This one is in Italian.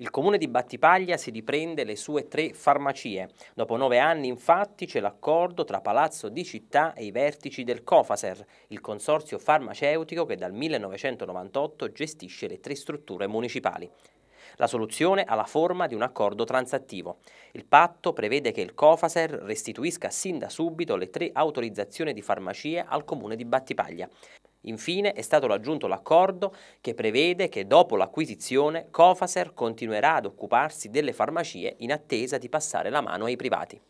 Il comune di Battipaglia si riprende le sue tre farmacie. Dopo nove anni infatti c'è l'accordo tra Palazzo di Città e i vertici del Cofaser, il consorzio farmaceutico che dal 1998 gestisce le tre strutture municipali. La soluzione ha la forma di un accordo transattivo. Il patto prevede che il Cofaser restituisca sin da subito le tre autorizzazioni di farmacie al comune di Battipaglia. Infine è stato raggiunto l'accordo che prevede che dopo l'acquisizione Cofaser continuerà ad occuparsi delle farmacie in attesa di passare la mano ai privati.